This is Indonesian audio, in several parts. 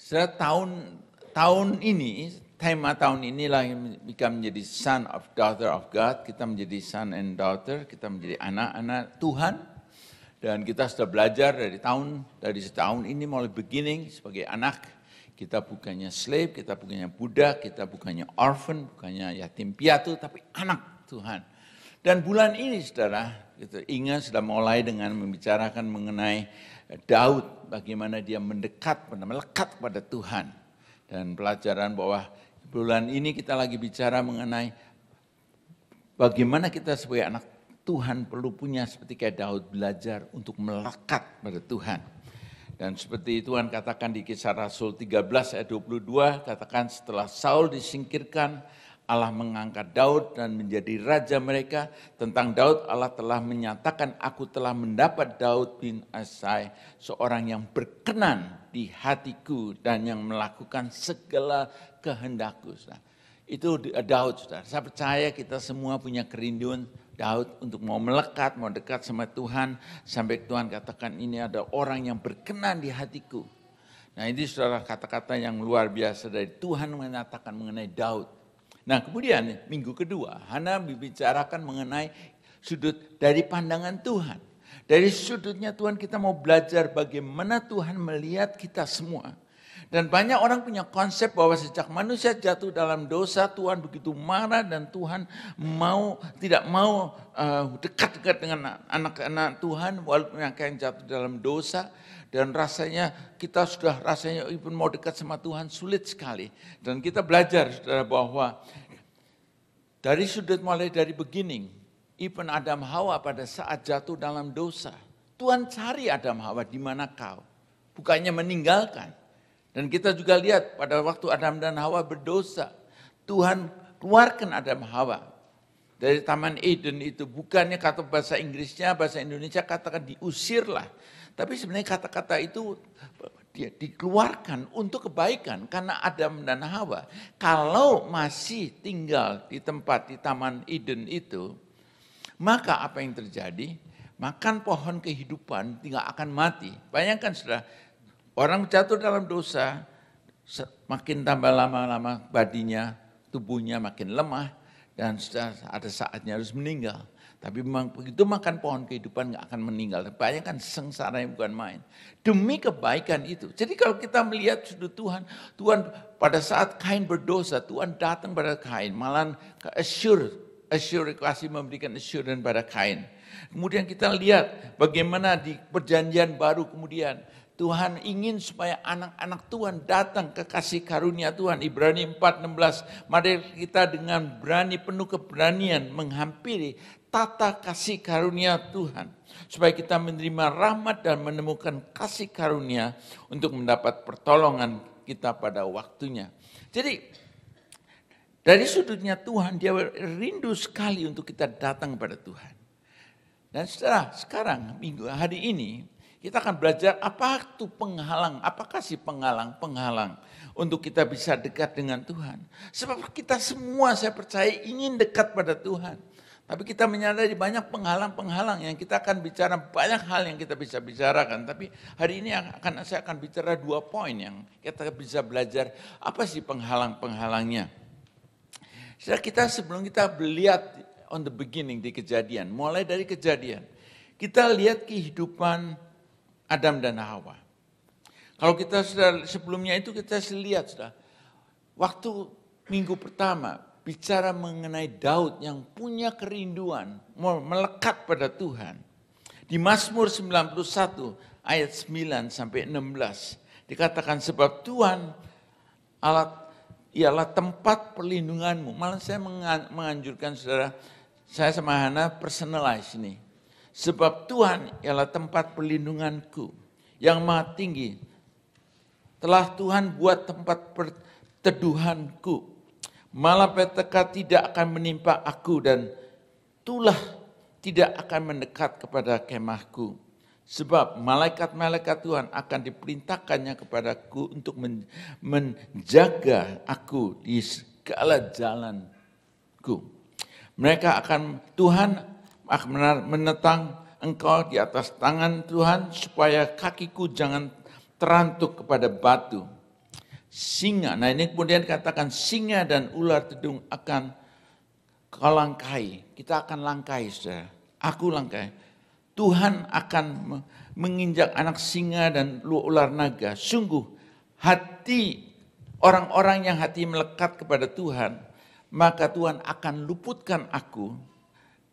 Setahun tahun ini, tema tahun inilah yang kita menjadi son of daughter of God, kita menjadi son and daughter, kita menjadi anak-anak Tuhan. Dan kita sudah belajar dari tahun, dari setahun ini mulai beginning sebagai anak, kita bukannya slave, kita bukannya budak, kita bukannya orphan, bukannya yatim piatu, tapi anak Tuhan. Dan bulan ini saudara, kita ingat sudah mulai dengan membicarakan mengenai Daud, bagaimana dia mendekat, melekat pada Tuhan. Dan pelajaran bahwa bulan ini kita lagi bicara mengenai bagaimana kita sebagai anak Tuhan perlu punya seperti kayak Daud belajar untuk melekat pada Tuhan. Dan seperti Tuhan katakan di kisah Rasul 13 ayat 22, katakan setelah Saul disingkirkan, Allah mengangkat Daud dan menjadi raja mereka. Tentang Daud Allah telah menyatakan, aku telah mendapat Daud bin Asai, seorang yang berkenan di hatiku dan yang melakukan segala kehendakku. Nah, Itu eh, Daud, sudah. Saya percaya kita semua punya kerinduan Daud untuk mau melekat, mau dekat sama Tuhan. Sampai Tuhan katakan ini ada orang yang berkenan di hatiku. Nah ini saudara kata-kata yang luar biasa dari Tuhan mengatakan mengenai Daud Nah kemudian minggu kedua Hana membicarakan mengenai sudut dari pandangan Tuhan. Dari sudutnya Tuhan kita mau belajar bagaimana Tuhan melihat kita semua. Dan banyak orang punya konsep bahwa sejak manusia jatuh dalam dosa, Tuhan begitu marah dan Tuhan mau tidak mau eh, dekat-dekat uh, dengan anak-anak Tuhan walaupun yang jatuh dalam dosa. Dan rasanya kita sudah rasanya even mau dekat sama Tuhan sulit sekali. Dan kita belajar saudara bahwa dari sudut mulai dari beginning, even Adam Hawa pada saat jatuh dalam dosa, Tuhan cari Adam Hawa di mana kau, bukannya meninggalkan. Dan kita juga lihat pada waktu Adam dan Hawa berdosa, Tuhan keluarkan Adam Hawa dari Taman Eden itu. Bukannya kata bahasa Inggrisnya, bahasa Indonesia katakan diusirlah. Tapi sebenarnya kata-kata itu dia dikeluarkan untuk kebaikan karena Adam dan Hawa kalau masih tinggal di tempat di taman Eden itu maka apa yang terjadi makan pohon kehidupan tidak akan mati bayangkan sudah orang jatuh dalam dosa makin tambah lama-lama badinya tubuhnya makin lemah dan sudah ada saatnya harus meninggal tapi memang begitu makan pohon kehidupan nggak akan meninggal. Bayangkan sengsara yang bukan main. Demi kebaikan itu. Jadi kalau kita melihat sudut Tuhan, Tuhan pada saat Kain berdosa, Tuhan datang pada Kain, malah assure, assure kasih memberikan assurance pada Kain. Kemudian kita lihat bagaimana di perjanjian baru kemudian Tuhan ingin supaya anak-anak Tuhan datang ke kasih karunia Tuhan. Ibrani 4:16, mari kita dengan berani penuh keberanian menghampiri tata kasih karunia Tuhan. Supaya kita menerima rahmat dan menemukan kasih karunia untuk mendapat pertolongan kita pada waktunya. Jadi dari sudutnya Tuhan dia rindu sekali untuk kita datang kepada Tuhan. Dan setelah sekarang minggu hari ini kita akan belajar apa itu penghalang, apakah sih penghalang-penghalang untuk kita bisa dekat dengan Tuhan. Sebab kita semua saya percaya ingin dekat pada Tuhan. Tapi kita menyadari banyak penghalang-penghalang yang kita akan bicara, banyak hal yang kita bisa bicarakan. Tapi hari ini akan saya akan bicara dua poin yang kita bisa belajar apa sih penghalang-penghalangnya. Setelah kita sebelum kita melihat on the beginning di kejadian, mulai dari kejadian, kita lihat kehidupan Adam dan Hawa. Kalau kita sudah sebelumnya itu kita lihat sudah waktu minggu pertama bicara mengenai Daud yang punya kerinduan melekat pada Tuhan. Di Mazmur 91 ayat 9 sampai 16 dikatakan sebab Tuhan alat ialah tempat perlindunganmu. Malah saya menganjurkan saudara saya sama Hana personalize ini. Sebab Tuhan ialah tempat perlindunganku yang maha tinggi. Telah Tuhan buat tempat perteduhanku malapetaka tidak akan menimpa aku dan tulah tidak akan mendekat kepada kemahku. Sebab malaikat-malaikat Tuhan akan diperintahkannya kepadaku untuk menjaga aku di segala jalanku. Mereka akan, Tuhan akan menetang engkau di atas tangan Tuhan supaya kakiku jangan terantuk kepada batu singa. Nah ini kemudian katakan singa dan ular tedung akan kau langkai. Kita akan langkai saudara. Aku langkai. Tuhan akan menginjak anak singa dan ular naga. Sungguh hati orang-orang yang hati melekat kepada Tuhan, maka Tuhan akan luputkan aku.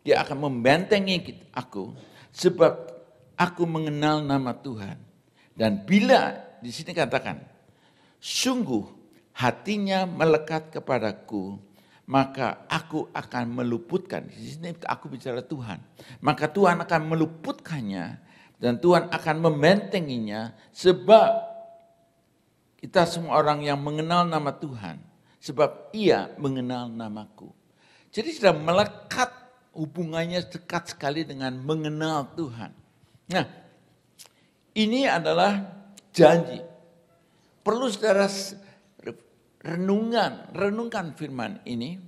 Dia akan membentengi aku sebab aku mengenal nama Tuhan. Dan bila di sini katakan Sungguh hatinya melekat kepadaku, maka aku akan meluputkan. Di sini aku bicara Tuhan. Maka Tuhan akan meluputkannya dan Tuhan akan mementinginya sebab kita semua orang yang mengenal nama Tuhan. Sebab ia mengenal namaku. Jadi sudah melekat hubungannya dekat sekali dengan mengenal Tuhan. Nah, ini adalah janji perlu saudara renungan, renungkan firman ini.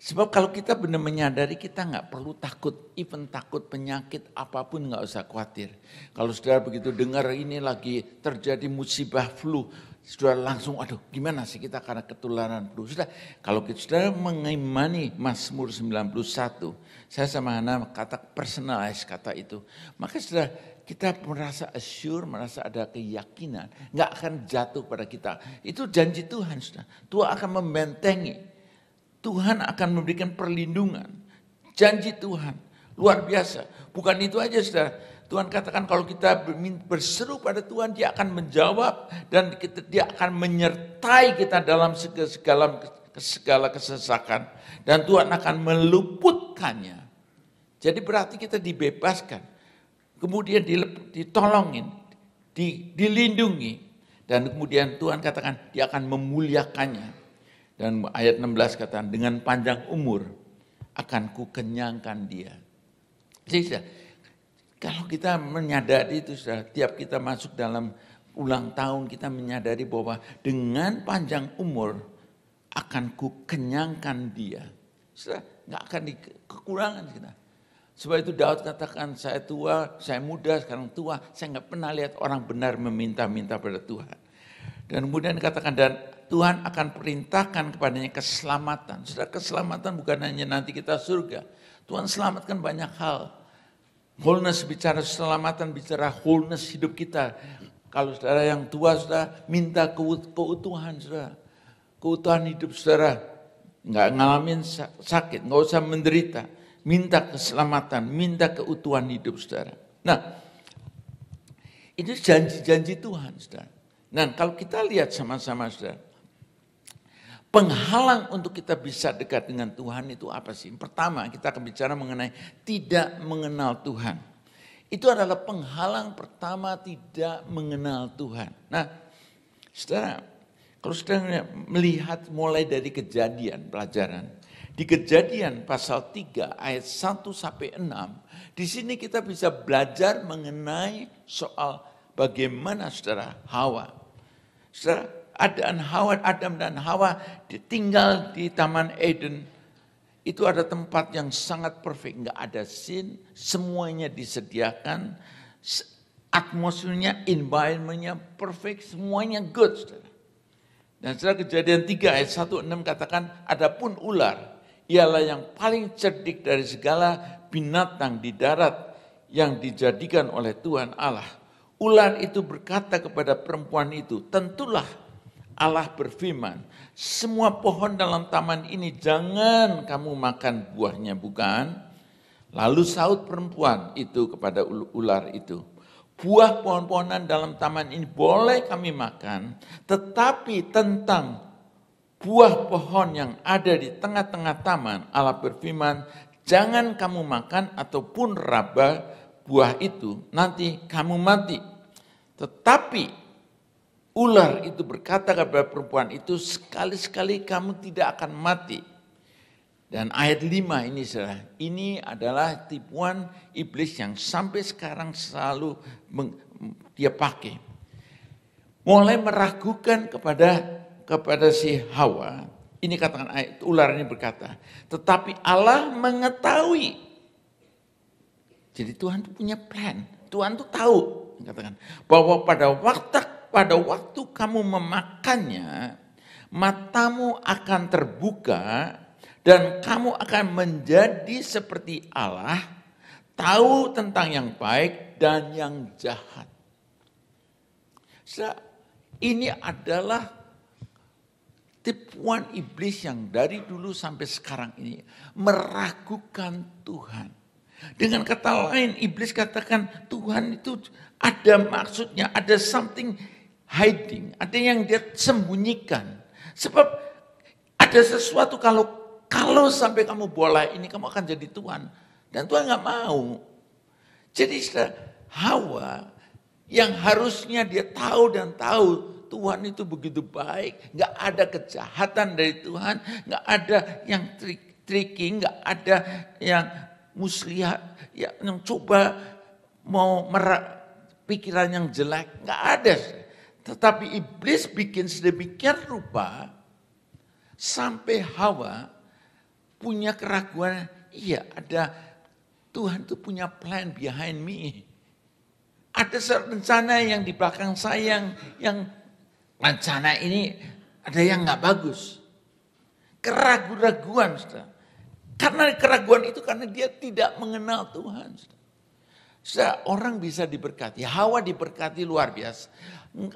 Sebab kalau kita benar menyadari kita nggak perlu takut, even takut penyakit apapun nggak usah khawatir. Kalau saudara begitu dengar ini lagi terjadi musibah flu, saudara langsung aduh gimana sih kita karena ketularan flu. Sudah kalau kita saudara mengimani Mazmur 91, saya sama Hana kata personalize kata itu. Maka saudara kita merasa assure, merasa ada keyakinan, nggak akan jatuh pada kita. Itu janji Tuhan, sudah. Tuhan akan membentengi, Tuhan akan memberikan perlindungan. Janji Tuhan luar biasa. Bukan itu aja, sudah. Tuhan katakan kalau kita berseru pada Tuhan, Dia akan menjawab dan kita, Dia akan menyertai kita dalam segala segala kesesakan dan Tuhan akan meluputkannya. Jadi berarti kita dibebaskan kemudian ditolongin, dilindungi. Dan kemudian Tuhan katakan, dia akan memuliakannya. Dan ayat 16 katakan, dengan panjang umur akan kukenyangkan dia. Jadi sudah, kalau kita menyadari itu sudah, tiap kita masuk dalam ulang tahun kita menyadari bahwa dengan panjang umur akan kukenyangkan dia. Sudah, nggak akan dikekurangan kekurangan kita. Sebab itu Daud katakan, saya tua, saya muda, sekarang tua. Saya nggak pernah lihat orang benar meminta-minta pada Tuhan. Dan kemudian katakan, dan Tuhan akan perintahkan kepadanya keselamatan. Sudah keselamatan bukan hanya nanti kita surga. Tuhan selamatkan banyak hal. Wholeness bicara keselamatan, bicara wholeness hidup kita. Kalau saudara yang tua sudah minta keutuhan saudara. Keutuhan hidup saudara. Nggak ngalamin sakit, nggak usah menderita minta keselamatan, minta keutuhan hidup saudara. Nah, itu janji-janji Tuhan saudara. Nah, kalau kita lihat sama-sama saudara, penghalang untuk kita bisa dekat dengan Tuhan itu apa sih? Pertama, kita akan bicara mengenai tidak mengenal Tuhan. Itu adalah penghalang pertama tidak mengenal Tuhan. Nah, saudara, kalau saudara melihat mulai dari kejadian pelajaran, di Kejadian pasal 3 ayat 1 sampai 6, di sini kita bisa belajar mengenai soal bagaimana saudara Hawa. Saudara, adaan Hawa, Adam dan Hawa ditinggal di Taman Eden. Itu ada tempat yang sangat perfect, nggak ada sin, semuanya disediakan, atmosfernya, environmentnya perfect, semuanya good. Saudara. Dan setelah kejadian 3 ayat 1, 6 katakan, adapun ular ialah yang paling cerdik dari segala binatang di darat yang dijadikan oleh Tuhan Allah. Ular itu berkata kepada perempuan itu, tentulah Allah berfirman, semua pohon dalam taman ini jangan kamu makan buahnya, bukan? Lalu saut perempuan itu kepada ular itu, buah pohon-pohonan dalam taman ini boleh kami makan, tetapi tentang buah pohon yang ada di tengah-tengah taman, Allah berfirman, jangan kamu makan ataupun raba buah itu, nanti kamu mati. Tetapi ular itu berkata kepada perempuan itu, sekali-sekali kamu tidak akan mati. Dan ayat 5 ini saudara, ini adalah tipuan iblis yang sampai sekarang selalu meng, dia pakai. Mulai meragukan kepada kepada si Hawa, ini katakan ayat, eh, ular ini berkata, tetapi Allah mengetahui. Jadi Tuhan itu punya plan, Tuhan itu tahu, katakan bahwa pada waktu pada waktu kamu memakannya, matamu akan terbuka dan kamu akan menjadi seperti Allah, tahu tentang yang baik dan yang jahat. Ini adalah Tipuan iblis yang dari dulu sampai sekarang ini meragukan Tuhan. Dengan kata lain iblis katakan Tuhan itu ada maksudnya, ada something hiding, ada yang dia sembunyikan. Sebab ada sesuatu kalau kalau sampai kamu boleh ini kamu akan jadi Tuhan. Dan Tuhan nggak mau. Jadi Hawa yang harusnya dia tahu dan tahu Tuhan itu begitu baik, nggak ada kejahatan dari Tuhan, nggak ada yang trik, tricky, nggak ada yang muslihat, ya, yang coba mau merak pikiran yang jelek, nggak ada. Tetapi iblis bikin sedemikian rupa sampai Hawa punya keraguan, iya ada Tuhan tuh punya plan behind me. Ada rencana yang di belakang saya yang, yang wacana ini ada yang nggak bagus. Keraguan-raguan, Karena keraguan itu karena dia tidak mengenal Tuhan. Saudara, orang bisa diberkati, Hawa diberkati luar biasa.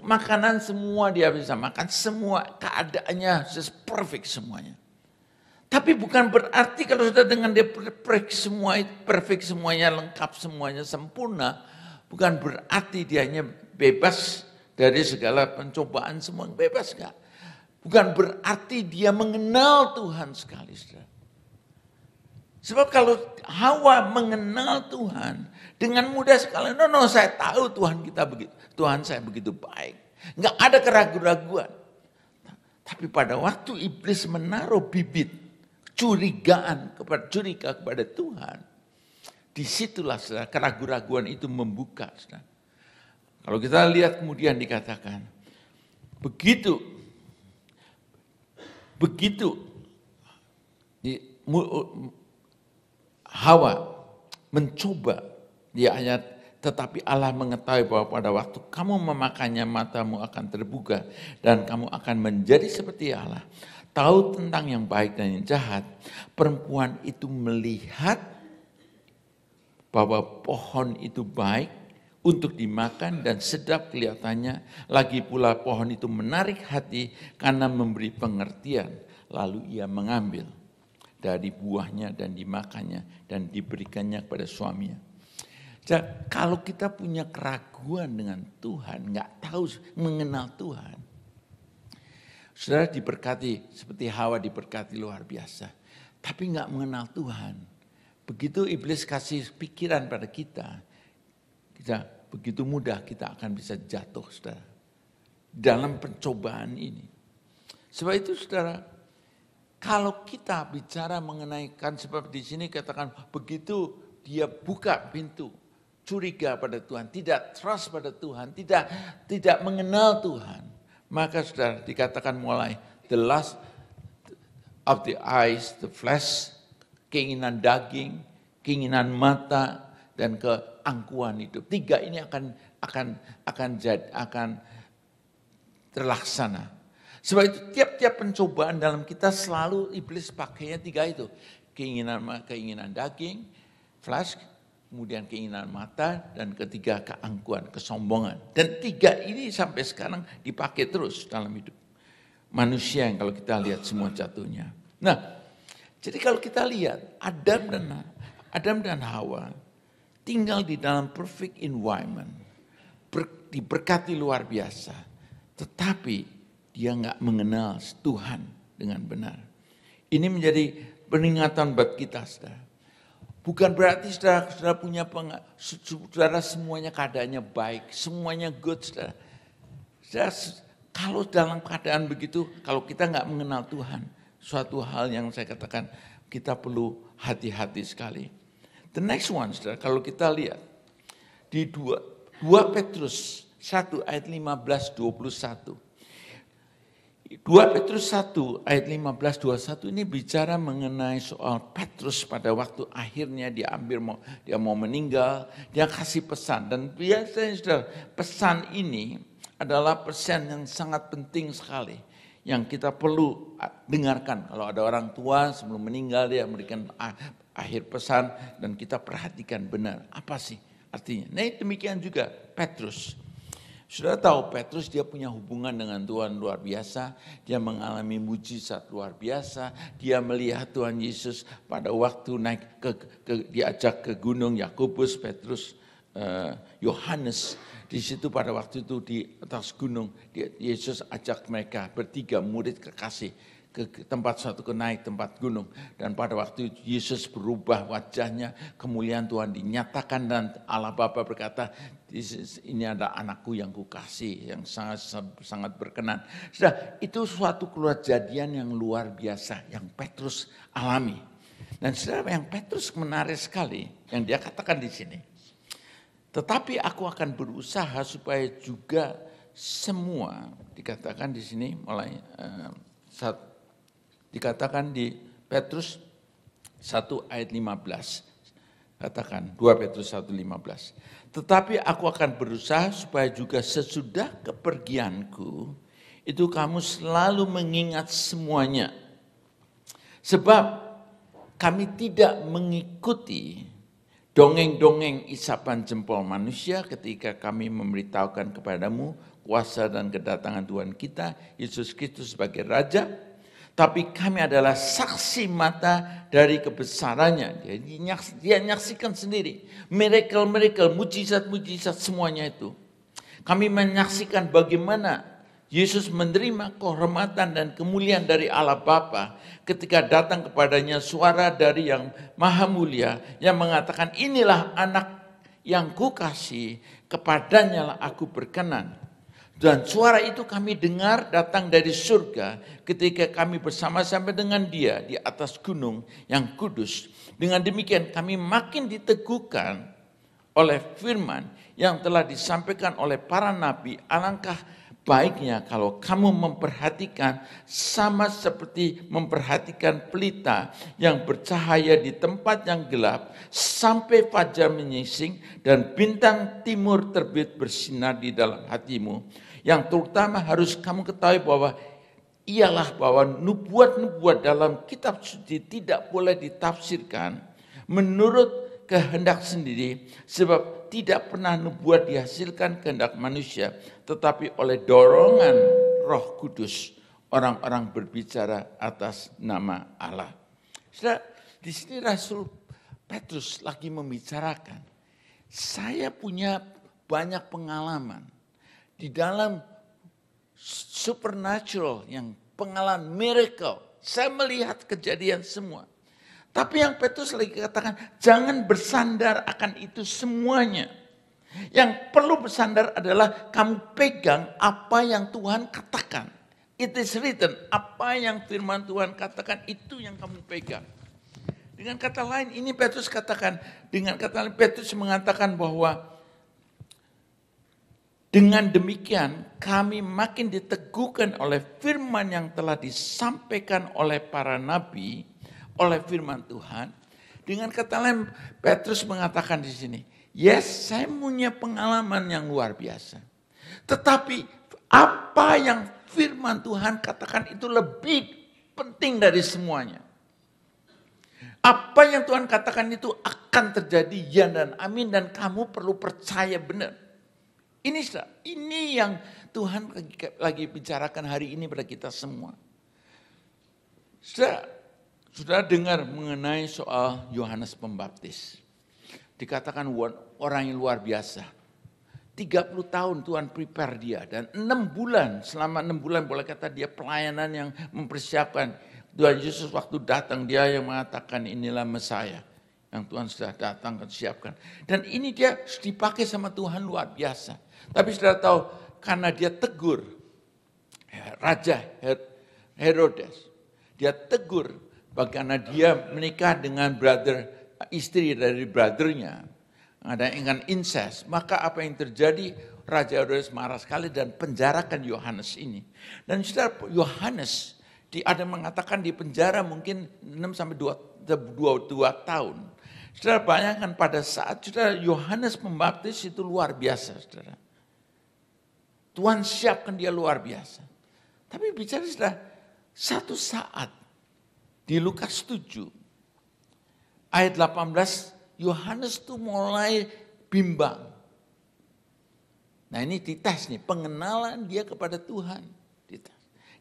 Makanan semua dia bisa makan, semua keadaannya just perfect semuanya. Tapi bukan berarti kalau sudah dengan dia perfect semua perfect semuanya lengkap semuanya sempurna, bukan berarti dia hanya bebas dari segala pencobaan semua bebas enggak. Bukan berarti dia mengenal Tuhan sekali, saudara. Sebab kalau Hawa mengenal Tuhan dengan mudah sekali, no, no, saya tahu Tuhan kita begitu, Tuhan saya begitu baik. Enggak ada keraguan-raguan. Tapi pada waktu iblis menaruh bibit curigaan kepada curiga kepada Tuhan, disitulah saudara, keraguan itu membuka. Saudara. Kalau kita lihat kemudian dikatakan, begitu, begitu Hawa mencoba dia hanya tetapi Allah mengetahui bahwa pada waktu kamu memakannya matamu akan terbuka dan kamu akan menjadi seperti Allah. Tahu tentang yang baik dan yang jahat. Perempuan itu melihat bahwa pohon itu baik untuk dimakan dan sedap kelihatannya. Lagi pula pohon itu menarik hati karena memberi pengertian. Lalu ia mengambil dari buahnya dan dimakannya dan diberikannya kepada suaminya. Jadi, kalau kita punya keraguan dengan Tuhan, nggak tahu mengenal Tuhan. Saudara diberkati seperti Hawa diberkati luar biasa. Tapi nggak mengenal Tuhan. Begitu iblis kasih pikiran pada kita, kita begitu mudah kita akan bisa jatuh, saudara. Dalam pencobaan ini. Sebab itu, saudara, kalau kita bicara mengenaikan, sebab di sini katakan begitu dia buka pintu, curiga pada Tuhan, tidak trust pada Tuhan, tidak tidak mengenal Tuhan. Maka saudara dikatakan mulai the last of the eyes, the flesh, keinginan daging, keinginan mata, dan keangkuhan itu Tiga ini akan akan akan jad, akan terlaksana. Sebab itu tiap-tiap pencobaan dalam kita selalu iblis pakainya tiga itu. Keinginan keinginan daging, flash, kemudian keinginan mata, dan ketiga keangkuhan, kesombongan. Dan tiga ini sampai sekarang dipakai terus dalam hidup manusia yang kalau kita lihat semua jatuhnya. Nah, jadi kalau kita lihat Adam dan Adam dan Hawa tinggal di dalam perfect environment, ber, diberkati luar biasa, tetapi dia nggak mengenal Tuhan dengan benar. Ini menjadi peringatan buat kita, saudara. Bukan berarti saudara-saudara punya peng, saudara semuanya keadaannya baik, semuanya good, saudara. saudara kalau dalam keadaan begitu, kalau kita nggak mengenal Tuhan, suatu hal yang saya katakan kita perlu hati-hati sekali The next one, saudara, kalau kita lihat di 2, 2 Petrus 1 ayat 15 21. 2 Petrus 1 ayat 15 21 ini bicara mengenai soal Petrus pada waktu akhirnya dia ambil mau, dia mau meninggal, dia kasih pesan dan biasanya sudah pesan ini adalah pesan yang sangat penting sekali yang kita perlu dengarkan. Kalau ada orang tua sebelum meninggal dia memberikan ah, akhir pesan dan kita perhatikan benar apa sih artinya. Nah demikian juga Petrus. Sudah tahu Petrus dia punya hubungan dengan Tuhan luar biasa, dia mengalami mujizat luar biasa, dia melihat Tuhan Yesus pada waktu naik ke, ke diajak ke gunung Yakobus, Petrus, eh, Yohanes uh, di situ pada waktu itu di atas gunung Yesus ajak mereka bertiga murid kekasih ke tempat suatu ke naik tempat gunung dan pada waktu itu Yesus berubah wajahnya kemuliaan Tuhan dinyatakan dan Allah Bapa berkata ini ada anakku yang kukasih yang sangat sangat berkenan sudah itu suatu keluar jadian yang luar biasa yang Petrus alami dan sudah yang Petrus menarik sekali yang dia katakan di sini tetapi aku akan berusaha supaya juga semua dikatakan di sini mulai uh, dikatakan di Petrus 1 ayat 15. Katakan 2 Petrus 1 15. Tetapi aku akan berusaha supaya juga sesudah kepergianku itu kamu selalu mengingat semuanya. Sebab kami tidak mengikuti dongeng-dongeng isapan jempol manusia ketika kami memberitahukan kepadamu kuasa dan kedatangan Tuhan kita Yesus Kristus sebagai raja tapi kami adalah saksi mata dari kebesarannya. Jadi dia nyaksikan sendiri miracle-miracle, mujizat-mujizat semuanya itu. Kami menyaksikan bagaimana Yesus menerima kehormatan dan kemuliaan dari Allah Bapa ketika datang kepadanya suara dari yang maha mulia yang mengatakan inilah anak yang kukasih kepadanya lah aku berkenan. Dan suara itu kami dengar datang dari surga ketika kami bersama-sama dengan dia di atas gunung yang kudus. Dengan demikian kami makin diteguhkan oleh firman yang telah disampaikan oleh para nabi. Alangkah baiknya kalau kamu memperhatikan sama seperti memperhatikan pelita yang bercahaya di tempat yang gelap sampai fajar menyingsing dan bintang timur terbit bersinar di dalam hatimu. Yang terutama harus kamu ketahui bahwa ialah bahwa nubuat-nubuat dalam kitab suci tidak boleh ditafsirkan menurut kehendak sendiri sebab tidak pernah nubuat dihasilkan kehendak manusia, tetapi oleh dorongan Roh Kudus orang-orang berbicara atas nama Allah. Sudah di sini Rasul Petrus lagi membicarakan, saya punya banyak pengalaman di dalam supernatural yang pengalaman miracle. Saya melihat kejadian semua. Tapi yang Petrus lagi katakan, jangan bersandar akan itu semuanya. Yang perlu bersandar adalah kamu pegang apa yang Tuhan katakan. It is written, apa yang firman Tuhan katakan itu yang kamu pegang. Dengan kata lain ini Petrus katakan, dengan kata lain Petrus mengatakan bahwa dengan demikian kami makin diteguhkan oleh firman yang telah disampaikan oleh para nabi oleh firman Tuhan. Dengan kata lain Petrus mengatakan di sini, yes saya punya pengalaman yang luar biasa. Tetapi apa yang firman Tuhan katakan itu lebih penting dari semuanya. Apa yang Tuhan katakan itu akan terjadi ya dan amin dan kamu perlu percaya benar. Ini ini yang Tuhan lagi, bicarakan hari ini pada kita semua. Saudara, sudah dengar mengenai soal Yohanes Pembaptis. Dikatakan orang yang luar biasa. 30 tahun Tuhan prepare dia dan 6 bulan, selama 6 bulan boleh kata dia pelayanan yang mempersiapkan. Tuhan Yesus waktu datang dia yang mengatakan inilah Mesaya yang Tuhan sudah datang dan siapkan. Dan ini dia dipakai sama Tuhan luar biasa. Tapi sudah tahu karena dia tegur ya, Raja Herodes. Dia tegur Bagaimana dia menikah dengan brother istri dari brothernya. Ada dengan incest. Maka apa yang terjadi? Raja Herodes marah sekali dan penjarakan Yohanes ini. Dan saudara Yohanes di, ada mengatakan di penjara mungkin 6 sampai 2, 2, 2 tahun. Saudara bayangkan pada saat saudara Yohanes membaptis itu luar biasa saudara. Tuhan siapkan dia luar biasa. Tapi bicara sudah satu saat di Lukas 7 ayat 18 Yohanes tuh mulai bimbang. Nah ini dites nih, pengenalan dia kepada Tuhan.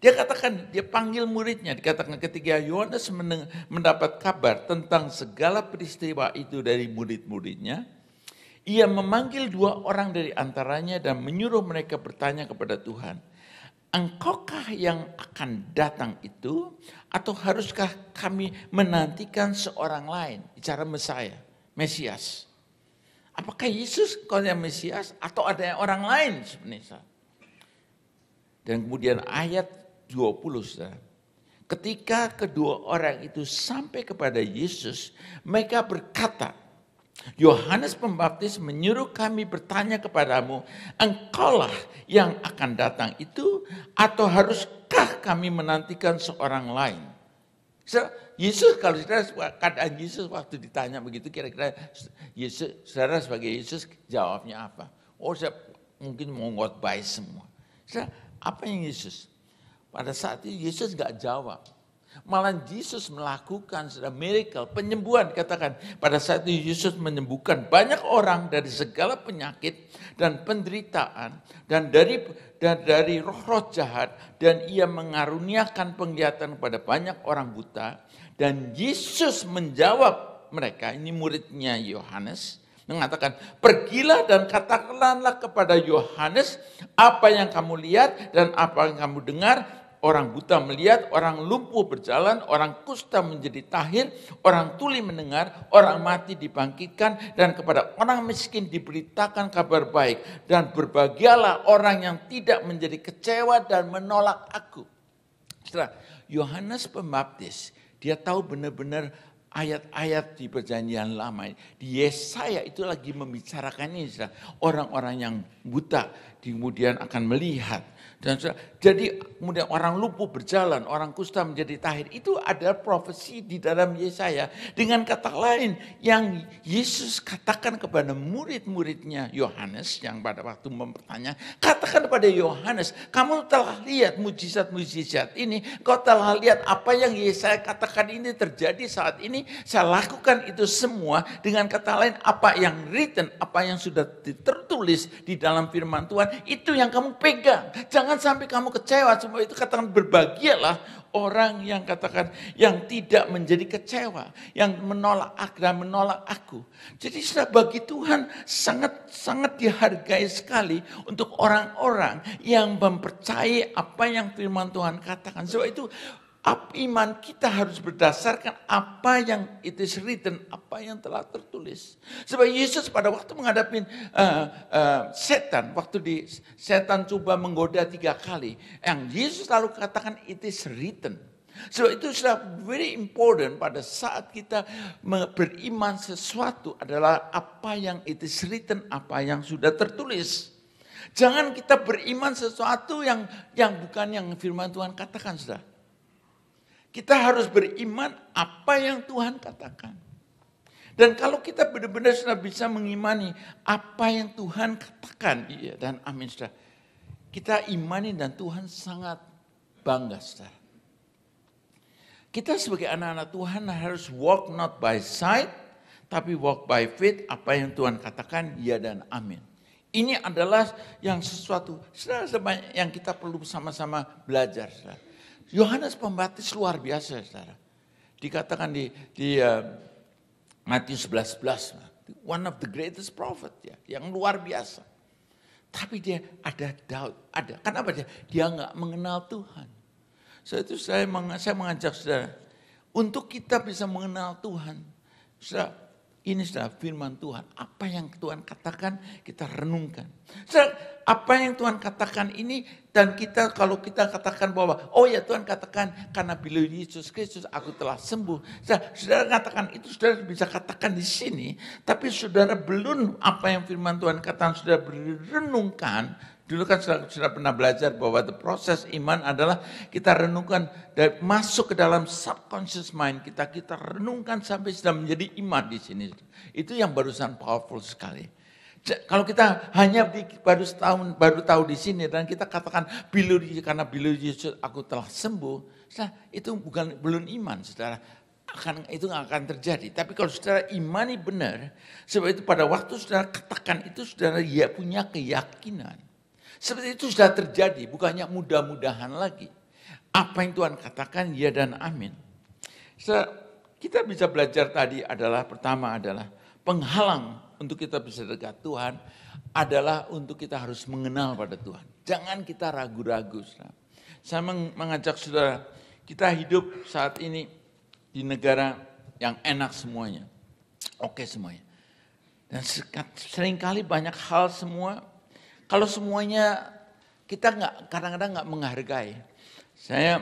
Dia katakan, dia panggil muridnya. Dikatakan ketika Yohanes mendapat kabar tentang segala peristiwa itu dari murid-muridnya, ia memanggil dua orang dari antaranya dan menyuruh mereka bertanya kepada Tuhan, engkaukah yang akan datang itu atau haruskah kami menantikan seorang lain bicara Mesias Mesias apakah Yesus kau yang Mesias atau ada orang lain sebenarnya dan kemudian ayat 20 saudara ketika kedua orang itu sampai kepada Yesus mereka berkata Yohanes Pembaptis menyuruh kami bertanya kepadamu, engkaulah yang akan datang itu atau haruskah kami menantikan seorang lain? So, Yesus kalau saudara keadaan Yesus waktu ditanya begitu kira-kira Yesus saudara sebagai Yesus jawabnya apa? Oh saya mungkin mau ngotbah semua. Saudara, apa yang Yesus? Pada saat itu Yesus gak jawab. Malah Yesus melakukan sudah miracle, penyembuhan. Katakan, pada saat itu Yesus menyembuhkan banyak orang dari segala penyakit dan penderitaan. Dan dari dan dari roh-roh jahat. Dan ia mengaruniakan penglihatan kepada banyak orang buta. Dan Yesus menjawab mereka, ini muridnya Yohanes mengatakan, "Pergilah dan katakanlah kepada Yohanes apa yang kamu lihat dan apa yang kamu dengar, orang buta melihat, orang lumpuh berjalan, orang kusta menjadi tahir, orang tuli mendengar, orang mati dibangkitkan, dan kepada orang miskin diberitakan kabar baik. Dan berbahagialah orang yang tidak menjadi kecewa dan menolak aku. Setelah Yohanes Pembaptis, dia tahu benar-benar ayat-ayat di perjanjian lama. Di Yesaya itu lagi membicarakan ini, orang-orang yang buta kemudian akan melihat dan jadi kemudian orang lumpuh berjalan, orang kusta menjadi tahir. Itu adalah profesi di dalam Yesaya. Dengan kata lain yang Yesus katakan kepada murid-muridnya Yohanes yang pada waktu mempertanya, katakan kepada Yohanes, kamu telah lihat mujizat-mujizat ini, kau telah lihat apa yang Yesaya katakan ini terjadi saat ini, saya lakukan itu semua dengan kata lain apa yang written, apa yang sudah tertulis di dalam firman Tuhan, itu yang kamu pegang. Jangan Jangan sampai kamu kecewa, semua itu katakan berbahagialah orang yang katakan yang tidak menjadi kecewa, yang menolak aku dan menolak aku. Jadi sudah bagi Tuhan sangat-sangat dihargai sekali untuk orang-orang yang mempercayai apa yang firman Tuhan katakan. Sebab itu iman kita harus berdasarkan apa yang it is written, apa yang telah tertulis. Sebab Yesus pada waktu menghadapi uh, uh, setan, waktu di setan coba menggoda tiga kali, yang Yesus lalu katakan it is written. So itu sudah very important pada saat kita beriman sesuatu adalah apa yang it is written, apa yang sudah tertulis. Jangan kita beriman sesuatu yang yang bukan yang firman Tuhan katakan sudah. Kita harus beriman apa yang Tuhan katakan. Dan kalau kita benar-benar sudah bisa mengimani apa yang Tuhan katakan, iya dan amin sudah, Kita imani dan Tuhan sangat bangga sudah. Kita sebagai anak-anak Tuhan harus walk not by sight, tapi walk by faith apa yang Tuhan katakan, ya dan amin. Ini adalah yang sesuatu, saudara, yang kita perlu sama-sama belajar. Saudara. Yohanes Pembaptis luar biasa, saudara. Dikatakan di, di uh, Matius 11, 11, one of the greatest prophet, ya, yang luar biasa. Tapi dia ada doubt, ada. Kenapa dia? Dia nggak mengenal Tuhan. So itu saya, meng, saya mengajak saudara, untuk kita bisa mengenal Tuhan, saudara, ini sudah firman Tuhan. Apa yang Tuhan katakan kita renungkan. Saudara, apa yang Tuhan katakan ini dan kita kalau kita katakan bahwa oh ya Tuhan katakan karena bila Yesus Kristus aku telah sembuh. Saudara, saudara katakan itu saudara bisa katakan di sini. Tapi saudara belum apa yang firman Tuhan katakan saudara renungkan. Dulu kan sudah, sudah pernah belajar bahwa the proses iman adalah kita renungkan dan masuk ke dalam subconscious mind kita kita renungkan sampai sudah menjadi iman di sini. Itu yang barusan powerful sekali. Kalau kita hanya di, baru setahun baru tahu di sini dan kita katakan bilur karena Yesus aku telah sembuh, nah, itu bukan belum iman, saudara akan itu akan terjadi. Tapi kalau saudara imani benar, sebab itu pada waktu saudara katakan itu saudara ya punya keyakinan. Seperti itu sudah terjadi, bukannya mudah-mudahan lagi. Apa yang Tuhan katakan, ya dan amin. Kita bisa belajar tadi adalah, pertama adalah penghalang untuk kita bisa dekat Tuhan adalah untuk kita harus mengenal pada Tuhan. Jangan kita ragu-ragu. Saya mengajak saudara, kita hidup saat ini di negara yang enak semuanya. Oke semuanya. Dan seringkali banyak hal semua kalau semuanya kita nggak kadang-kadang nggak menghargai. Saya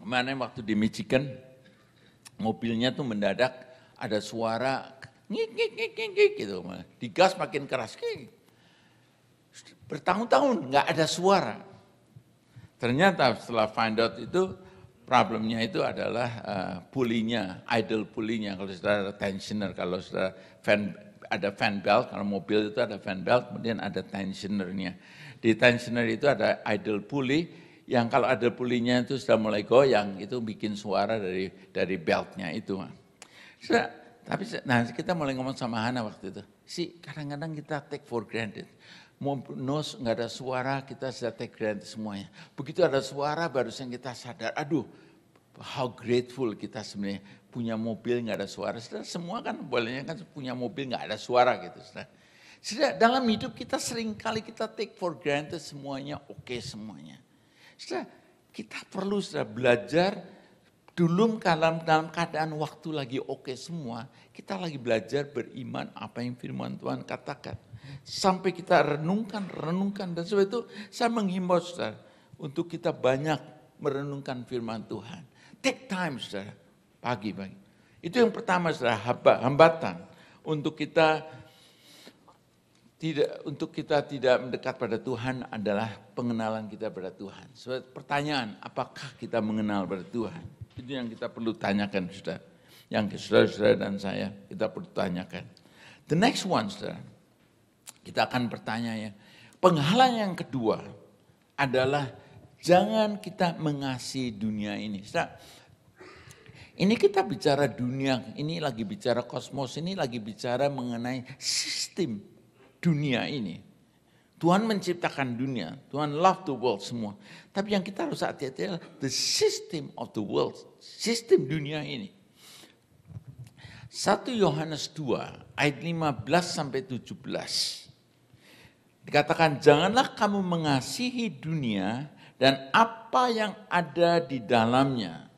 kemarin waktu di Michigan mobilnya tuh mendadak ada suara ngik ngik ngik ngik, gitu, digas makin keras. Ngik. Bertahun-tahun nggak ada suara. Ternyata setelah find out itu problemnya itu adalah uh, pulinya, idle pulinya kalau sudah tensioner, kalau sudah fan ada fan belt, kalau mobil itu ada fan belt, kemudian ada tensionernya. Di tensioner itu ada idle pulley, yang kalau ada pulinya itu sudah mulai goyang, itu bikin suara dari dari beltnya itu. So, tapi nah kita mulai ngomong sama Hana waktu itu. Si kadang-kadang kita take for granted. Mau nos nggak ada suara kita sudah take granted semuanya. Begitu ada suara barusan kita sadar, aduh how grateful kita sebenarnya punya mobil nggak ada suara. Sudah semua kan bolehnya kan punya mobil nggak ada suara gitu. Sudah. Sudah dalam hidup kita sering kali kita take for granted semuanya, oke okay semuanya. Sudah kita perlu sudah belajar dulu dalam, dalam keadaan waktu lagi oke okay semua, kita lagi belajar beriman apa yang firman Tuhan katakan. Sampai kita renungkan, renungkan, dan sebab itu saya menghimbau saudara untuk kita banyak merenungkan firman Tuhan. Take time, saudara. Pagi-pagi. Itu yang pertama, saudara, hambatan untuk kita tidak untuk kita tidak mendekat pada Tuhan adalah pengenalan kita pada Tuhan. So, pertanyaan, apakah kita mengenal pada Tuhan? Itu yang kita perlu tanyakan, saudara. Yang saudara-saudara dan saya kita perlu tanyakan. The next one, saudara, kita akan bertanya ya. Penghalang yang kedua adalah Jangan kita mengasihi dunia ini. Nah, ini kita bicara dunia, ini lagi bicara kosmos, ini lagi bicara mengenai sistem dunia ini. Tuhan menciptakan dunia, Tuhan love the world semua. Tapi yang kita harus hati-hati adalah the system of the world, sistem dunia ini. 1 Yohanes 2 ayat 15 sampai 17. Dikatakan janganlah kamu mengasihi dunia dan apa yang ada di dalamnya.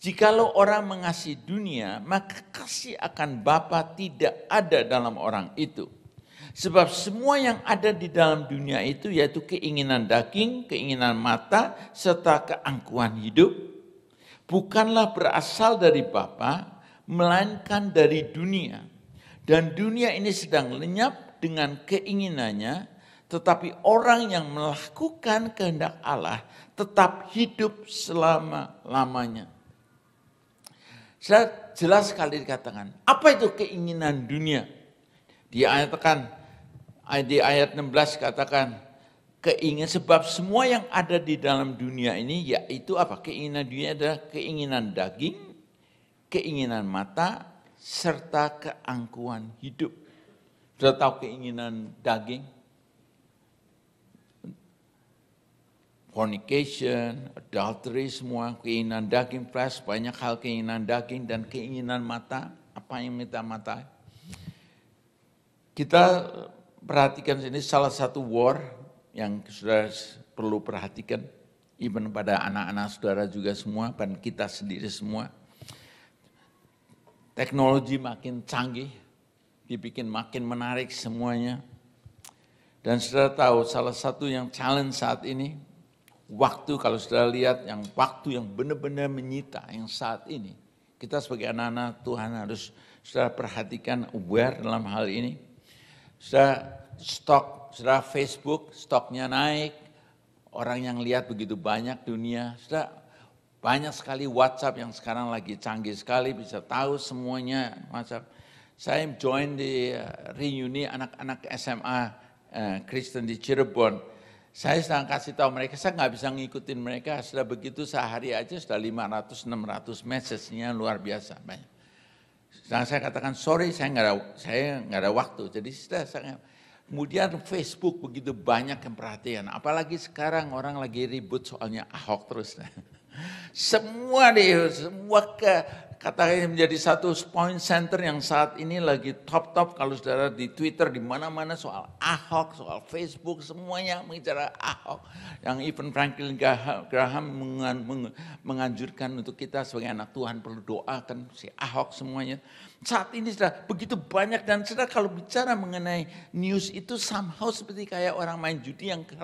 Jikalau orang mengasihi dunia, maka kasih akan Bapa tidak ada dalam orang itu. Sebab semua yang ada di dalam dunia itu yaitu keinginan daging, keinginan mata, serta keangkuhan hidup, bukanlah berasal dari Bapa, melainkan dari dunia. Dan dunia ini sedang lenyap dengan keinginannya, tetapi orang yang melakukan kehendak Allah tetap hidup selama-lamanya. Saya jelas sekali dikatakan, apa itu keinginan dunia? Di ayat kan, di ayat 16 katakan, keinginan sebab semua yang ada di dalam dunia ini yaitu apa? Keinginan dunia adalah keinginan daging, keinginan mata, serta keangkuhan hidup. Sudah tahu keinginan daging? fornication, adultery, semua keinginan daging, plus banyak hal keinginan daging dan keinginan mata, apa yang minta mata. Kita perhatikan sini salah satu war yang sudah perlu perhatikan, even pada anak-anak saudara juga semua, dan kita sendiri semua. Teknologi makin canggih, dibikin makin menarik semuanya. Dan saudara tahu salah satu yang challenge saat ini waktu kalau sudah lihat yang waktu yang benar-benar menyita yang saat ini kita sebagai anak-anak Tuhan harus sudah perhatikan aware dalam hal ini sudah stok sudah Facebook stoknya naik orang yang lihat begitu banyak dunia sudah banyak sekali WhatsApp yang sekarang lagi canggih sekali bisa tahu semuanya WhatsApp saya join di eh, reuni anak-anak SMA eh, Kristen di Cirebon saya sedang kasih tahu mereka, saya nggak bisa ngikutin mereka. Sudah begitu sehari aja sudah 500-600 message-nya luar biasa banyak. Sedang saya katakan, sorry saya nggak ada, saya nggak ada waktu. Jadi sudah saya, kemudian Facebook begitu banyak yang perhatian. Apalagi sekarang orang lagi ribut soalnya Ahok terus. semua deh, semua ke kata katakan menjadi satu point center yang saat ini lagi top-top kalau saudara di Twitter di mana-mana soal Ahok, soal Facebook, semuanya mengincar Ahok. Yang Even Franklin Graham menganjurkan untuk kita sebagai anak Tuhan perlu doakan si Ahok semuanya. Saat ini sudah begitu banyak dan sudah kalau bicara mengenai news itu somehow seperti kayak orang main judi yang ke,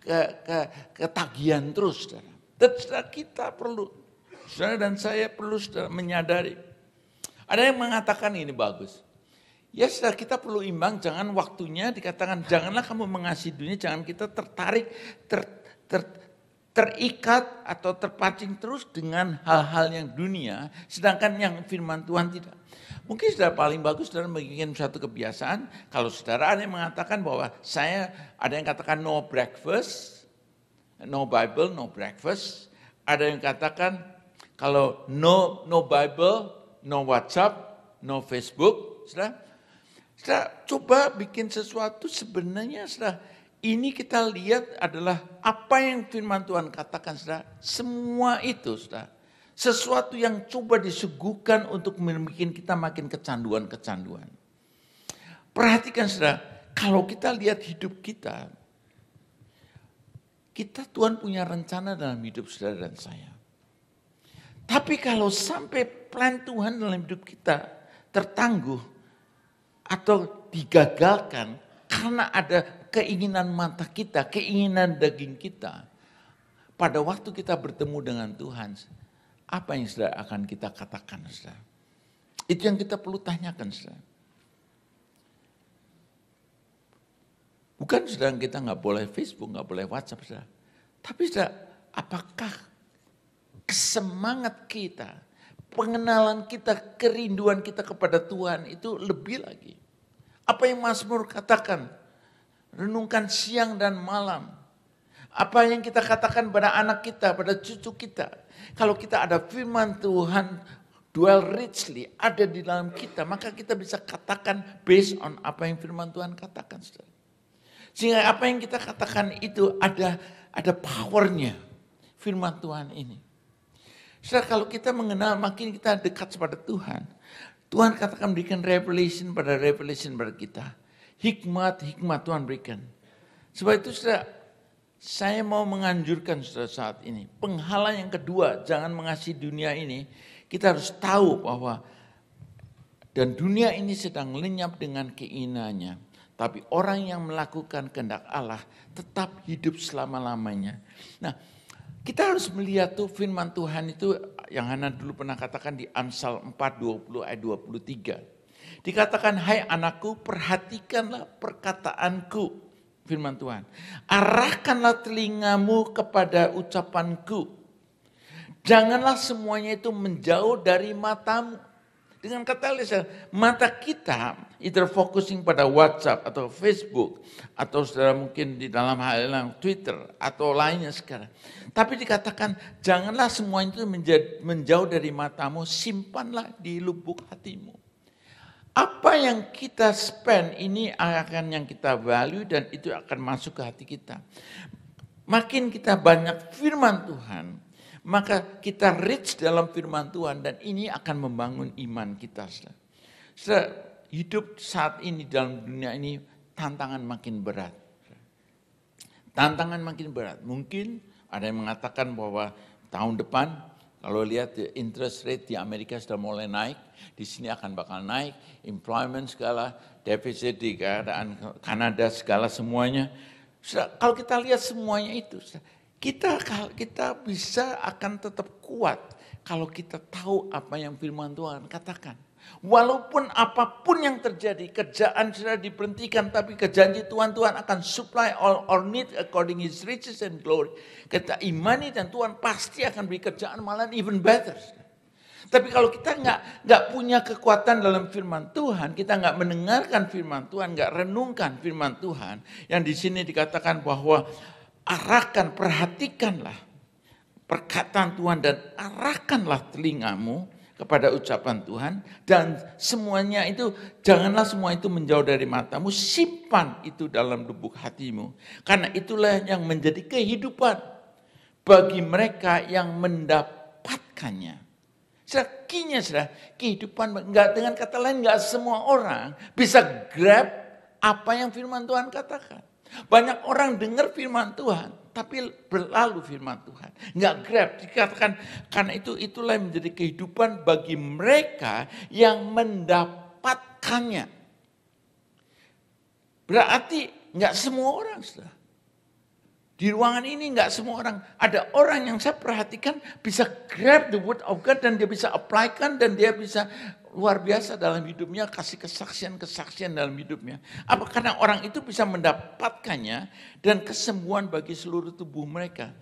ke, ke, ketagihan terus. Saudara. Dan kita perlu Saudara dan saya perlu menyadari. Ada yang mengatakan ini bagus. Ya sudah kita perlu imbang, jangan waktunya dikatakan janganlah kamu mengasihi dunia, jangan kita tertarik, ter, ter, terikat atau terpacing terus dengan hal-hal yang dunia, sedangkan yang firman Tuhan tidak. Mungkin sudah paling bagus dalam menginginkan satu kebiasaan, kalau saudara ada yang mengatakan bahwa saya, ada yang katakan no breakfast, no Bible, no breakfast, ada yang katakan kalau no no Bible, no WhatsApp, no Facebook, saudara, saudara coba bikin sesuatu sebenarnya saudara ini kita lihat adalah apa yang firman Tuhan katakan saudara. Semua itu saudara. Sesuatu yang coba disuguhkan untuk membuat kita makin kecanduan-kecanduan. Perhatikan saudara, kalau kita lihat hidup kita, kita Tuhan punya rencana dalam hidup saudara dan saya. Tapi kalau sampai plan Tuhan dalam hidup kita tertangguh atau digagalkan karena ada keinginan mata kita, keinginan daging kita, pada waktu kita bertemu dengan Tuhan, apa yang sudah akan kita katakan, sudah? Itu yang kita perlu tanyakan, sudah. Bukan sedang kita nggak boleh Facebook, nggak boleh WhatsApp, sudah. Tapi sudah, apakah semangat kita, pengenalan kita, kerinduan kita kepada Tuhan itu lebih lagi. Apa yang Mazmur katakan, renungkan siang dan malam. Apa yang kita katakan pada anak kita, pada cucu kita. Kalau kita ada firman Tuhan, dual richly, ada di dalam kita, maka kita bisa katakan based on apa yang firman Tuhan katakan. Sehingga apa yang kita katakan itu ada ada powernya firman Tuhan ini. Setelah kalau kita mengenal makin kita dekat kepada Tuhan. Tuhan katakan berikan revelation pada revelation pada kita. Hikmat-hikmat Tuhan berikan. Sebab itu saudara, saya mau menganjurkan saudara saat ini. Penghalang yang kedua, jangan mengasihi dunia ini. Kita harus tahu bahwa dan dunia ini sedang lenyap dengan keinginannya. Tapi orang yang melakukan kehendak Allah tetap hidup selama-lamanya. Nah, kita harus melihat tuh firman Tuhan itu yang Hana dulu pernah katakan di Amsal 4, 20 ayat 23. Dikatakan, hai anakku perhatikanlah perkataanku firman Tuhan. Arahkanlah telingamu kepada ucapanku. Janganlah semuanya itu menjauh dari matamu. Dengan kata lain, mata kita either focusing pada WhatsApp atau Facebook atau saudara mungkin di dalam hal yang Twitter atau lainnya sekarang. Tapi dikatakan janganlah semua itu menjauh dari matamu, simpanlah di lubuk hatimu. Apa yang kita spend ini akan yang kita value dan itu akan masuk ke hati kita. Makin kita banyak firman Tuhan, maka kita rich dalam firman Tuhan dan ini akan membangun iman kita. Se hidup saat ini dalam dunia ini tantangan makin berat. Tantangan makin berat. Mungkin ada yang mengatakan bahwa tahun depan kalau lihat ya, interest rate di Amerika sudah mulai naik, di sini akan bakal naik, employment segala, deficit di keadaan Kanada segala semuanya. Kalau kita lihat semuanya itu, kita kita bisa akan tetap kuat kalau kita tahu apa yang firman Tuhan katakan. Walaupun apapun yang terjadi, kerjaan sudah diberhentikan, tapi kejanji Tuhan, Tuhan akan supply all our need according his riches and glory. Kita imani dan Tuhan pasti akan beri kerjaan malah even better. Tapi kalau kita nggak nggak punya kekuatan dalam firman Tuhan, kita nggak mendengarkan firman Tuhan, nggak renungkan firman Tuhan, yang di sini dikatakan bahwa arahkan, perhatikanlah perkataan Tuhan dan arahkanlah telingamu kepada ucapan Tuhan dan semuanya itu janganlah semua itu menjauh dari matamu simpan itu dalam lubuk hatimu karena itulah yang menjadi kehidupan bagi mereka yang mendapatkannya Sekinya sudah kehidupan enggak dengan kata lain enggak semua orang bisa grab apa yang firman Tuhan katakan banyak orang dengar firman Tuhan, tapi berlalu firman Tuhan. Nggak grab, dikatakan karena itu itulah yang menjadi kehidupan bagi mereka yang mendapatkannya. Berarti nggak semua orang sudah. Di ruangan ini nggak semua orang. Ada orang yang saya perhatikan bisa grab the word of God dan dia bisa applykan dan dia bisa luar biasa dalam hidupnya, kasih kesaksian-kesaksian dalam hidupnya. Apa karena orang itu bisa mendapatkannya dan kesembuhan bagi seluruh tubuh mereka.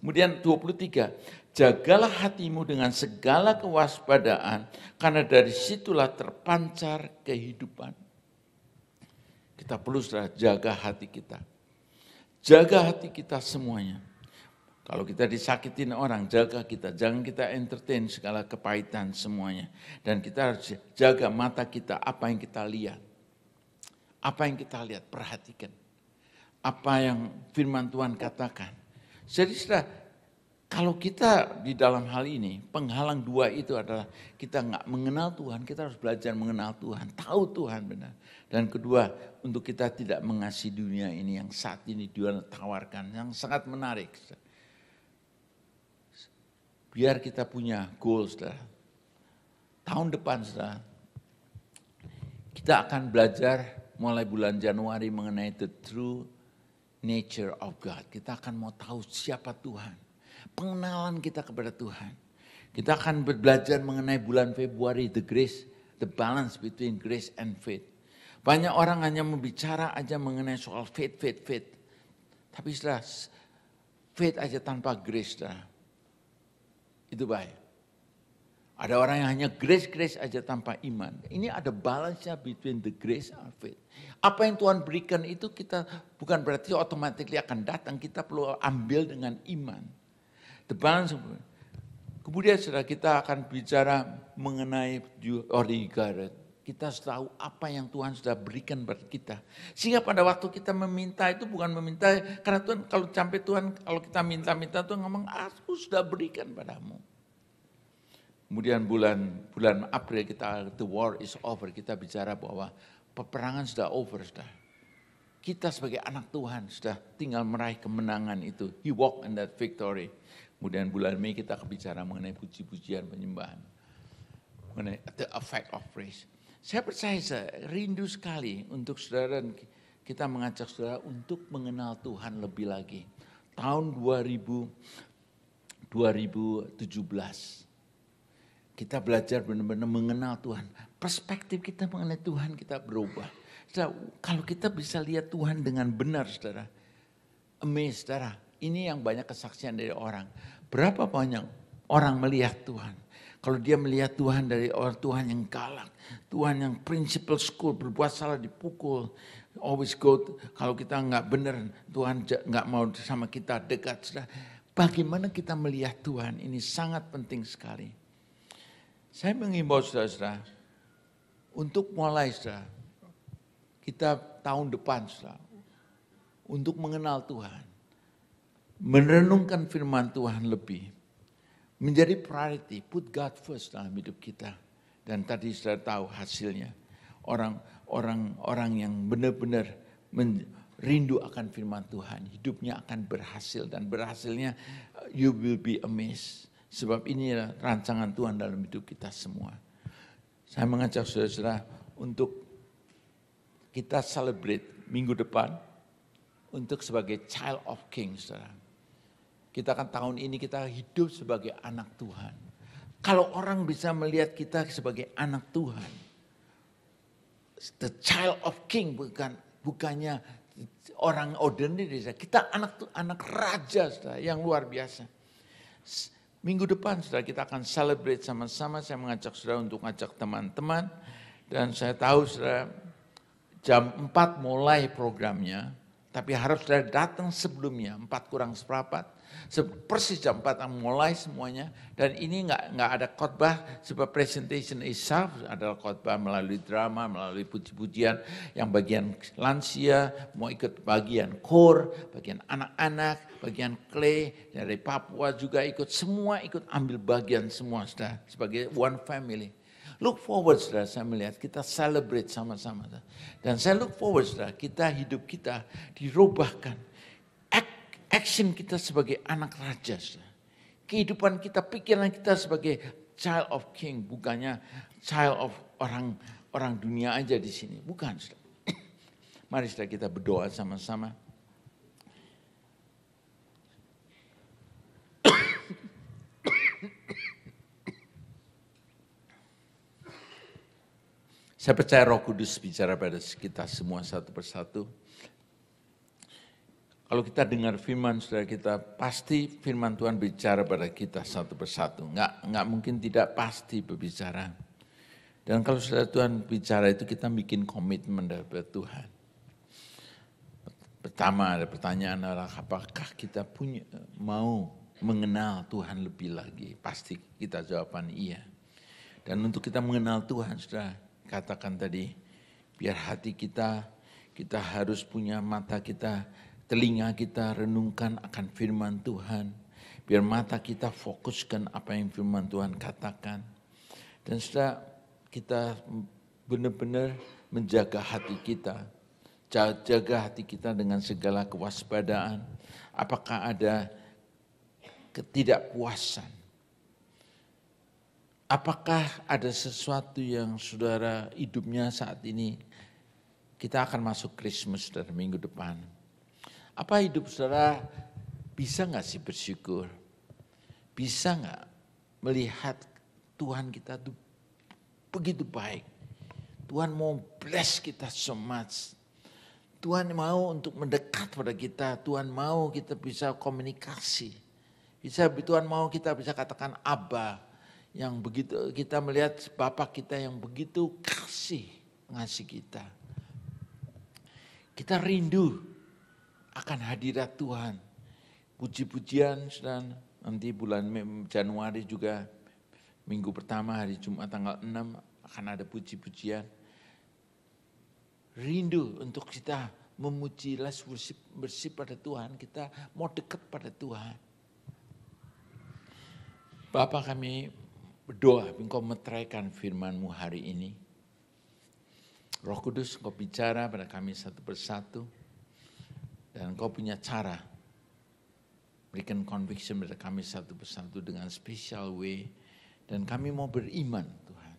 Kemudian 23, jagalah hatimu dengan segala kewaspadaan karena dari situlah terpancar kehidupan. Kita perlu sudah jaga hati kita. Jaga hati kita semuanya. Kalau kita disakitin orang, jaga kita. Jangan kita entertain segala kepahitan semuanya. Dan kita harus jaga mata kita, apa yang kita lihat. Apa yang kita lihat, perhatikan. Apa yang firman Tuhan katakan. Jadi sudah, kalau kita di dalam hal ini, penghalang dua itu adalah kita nggak mengenal Tuhan, kita harus belajar mengenal Tuhan, tahu Tuhan benar. Dan kedua, untuk kita tidak mengasihi dunia ini yang saat ini Tuhan tawarkan, yang sangat menarik. Sudah biar kita punya goals. Saudara. Tahun depan saudara, kita akan belajar mulai bulan Januari mengenai the true nature of God. Kita akan mau tahu siapa Tuhan. Pengenalan kita kepada Tuhan. Kita akan belajar mengenai bulan Februari, the grace, the balance between grace and faith. Banyak orang hanya membicara aja mengenai soal faith, faith, faith. Tapi setelah faith aja tanpa grace. Saudara. Itu bahaya. Ada orang yang hanya grace-grace aja tanpa iman. Ini ada balance-nya between the grace and faith. Apa yang Tuhan berikan itu kita bukan berarti otomatis akan datang. Kita perlu ambil dengan iman. The balance. Kemudian setelah kita akan bicara mengenai origin kita harus tahu apa yang Tuhan sudah berikan pada kita. Sehingga pada waktu kita meminta itu bukan meminta, karena Tuhan kalau sampai Tuhan, kalau kita minta-minta Tuhan ngomong, aku sudah berikan padamu. Kemudian bulan bulan April kita, the war is over, kita bicara bahwa peperangan sudah over, sudah. Kita sebagai anak Tuhan sudah tinggal meraih kemenangan itu. He walk in that victory. Kemudian bulan Mei kita bicara mengenai puji-pujian penyembahan. Mengenai the effect of praise saya percaya saya rindu sekali untuk saudara dan kita mengajak saudara untuk mengenal Tuhan lebih lagi. Tahun 2000, 2017 kita belajar benar-benar mengenal Tuhan. Perspektif kita mengenai Tuhan kita berubah. Saudara, kalau kita bisa lihat Tuhan dengan benar saudara. Amazed saudara. Ini yang banyak kesaksian dari orang. Berapa banyak orang melihat Tuhan. Kalau dia melihat Tuhan dari orang Tuhan yang galak, Tuhan yang principal school, berbuat salah dipukul, always go, kalau kita nggak benar, Tuhan nggak mau sama kita dekat. Sudah. Bagaimana kita melihat Tuhan ini sangat penting sekali. Saya mengimbau saudara-saudara, untuk mulai saudara, kita tahun depan saudara, untuk mengenal Tuhan, merenungkan firman Tuhan lebih, menjadi priority, put God first dalam hidup kita. Dan tadi sudah tahu hasilnya. Orang orang orang yang benar-benar rindu akan firman Tuhan, hidupnya akan berhasil dan berhasilnya uh, you will be amazed. Sebab ini rancangan Tuhan dalam hidup kita semua. Saya mengajak saudara-saudara untuk kita celebrate minggu depan untuk sebagai child of king saudara kita kan tahun ini kita hidup sebagai anak Tuhan. Kalau orang bisa melihat kita sebagai anak Tuhan, the child of king bukan bukannya orang ordinary saja. Kita anak anak raja saudara, yang luar biasa. Minggu depan saudara kita akan celebrate sama-sama. Saya mengajak saudara untuk ngajak teman-teman. Dan saya tahu saudara jam 4 mulai programnya. Tapi harus saudara datang sebelumnya, 4 kurang seperempat. Persis jam 4 mulai semuanya. Dan ini nggak nggak ada khotbah sebab presentation isaf adalah khotbah melalui drama, melalui puji-pujian yang bagian lansia mau ikut bagian kor bagian anak-anak, bagian clay dari Papua juga ikut semua ikut ambil bagian semua sudah sebagai one family. Look forward sudah saya melihat kita celebrate sama-sama. Dan saya look forward sudah kita hidup kita dirubahkan action kita sebagai anak raja, kehidupan kita, pikiran kita sebagai child of king, bukannya child of orang orang dunia aja di sini, bukan. Mari saudara kita berdoa sama-sama. Saya percaya Roh Kudus bicara pada kita semua satu persatu. Kalau kita dengar firman saudara kita, pasti firman Tuhan bicara pada kita satu persatu. Enggak, enggak mungkin tidak pasti berbicara. Dan kalau saudara Tuhan bicara itu kita bikin komitmen dari Tuhan. Pertama ada pertanyaan adalah apakah kita punya mau mengenal Tuhan lebih lagi? Pasti kita jawaban iya. Dan untuk kita mengenal Tuhan, sudah katakan tadi, biar hati kita, kita harus punya mata kita telinga kita renungkan akan firman Tuhan. Biar mata kita fokuskan apa yang firman Tuhan katakan. Dan setelah kita benar-benar menjaga hati kita. Jaga hati kita dengan segala kewaspadaan. Apakah ada ketidakpuasan? Apakah ada sesuatu yang saudara hidupnya saat ini? Kita akan masuk Christmas dari minggu depan apa hidup saudara bisa nggak sih bersyukur? Bisa nggak melihat Tuhan kita tuh begitu baik? Tuhan mau bless kita so much. Tuhan mau untuk mendekat pada kita. Tuhan mau kita bisa komunikasi. Bisa Tuhan mau kita bisa katakan Abah yang begitu kita melihat Bapak kita yang begitu kasih ngasih kita. Kita rindu akan hadirat Tuhan. Puji-pujian dan nanti bulan Januari juga minggu pertama hari Jumat tanggal 6 akan ada puji-pujian. Rindu untuk kita memuji, last worship, bersih pada Tuhan, kita mau dekat pada Tuhan. Bapak kami berdoa, engkau meteraikan FirmanMu hari ini. Roh Kudus, engkau bicara pada kami satu persatu. Dan kau punya cara. Berikan conviction pada kami satu persatu dengan special way. Dan kami mau beriman Tuhan.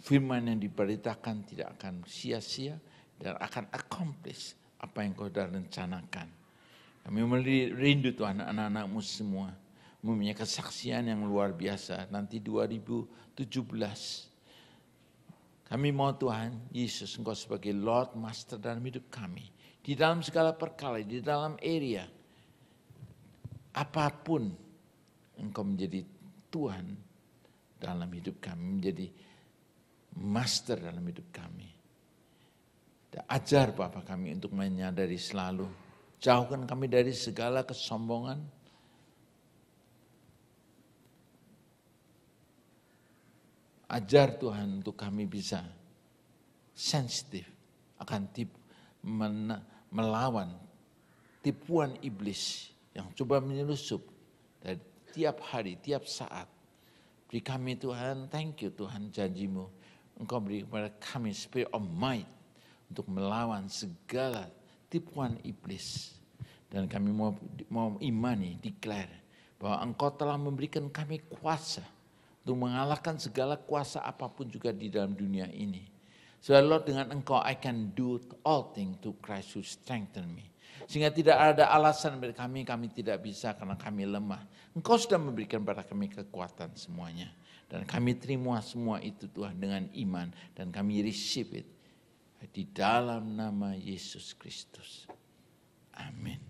Firman yang diberitakan tidak akan sia-sia dan akan accomplish apa yang kau dah rencanakan. Kami merindu Tuhan anak-anakmu semua mempunyai kesaksian yang luar biasa. Nanti 2017 kami mau Tuhan Yesus Engkau sebagai Lord Master dalam hidup kami. Di dalam segala perkara, di dalam area. Apapun engkau menjadi Tuhan dalam hidup kami, menjadi master dalam hidup kami. Dan ajar Bapak kami untuk menyadari selalu, jauhkan kami dari segala kesombongan, ajar Tuhan untuk kami bisa sensitif akan tip mana melawan tipuan iblis yang coba menyelusup dari tiap hari, tiap saat. Beri kami Tuhan, thank you Tuhan janjimu. Engkau beri kepada kami spirit of might untuk melawan segala tipuan iblis. Dan kami mau, mau imani, declare bahwa engkau telah memberikan kami kuasa untuk mengalahkan segala kuasa apapun juga di dalam dunia ini So Lord dengan engkau I can do all things to Christ who strengthen me. Sehingga tidak ada alasan bagi kami, kami tidak bisa karena kami lemah. Engkau sudah memberikan kepada kami kekuatan semuanya. Dan kami terima semua itu Tuhan dengan iman. Dan kami receive it. Di dalam nama Yesus Kristus. Amin.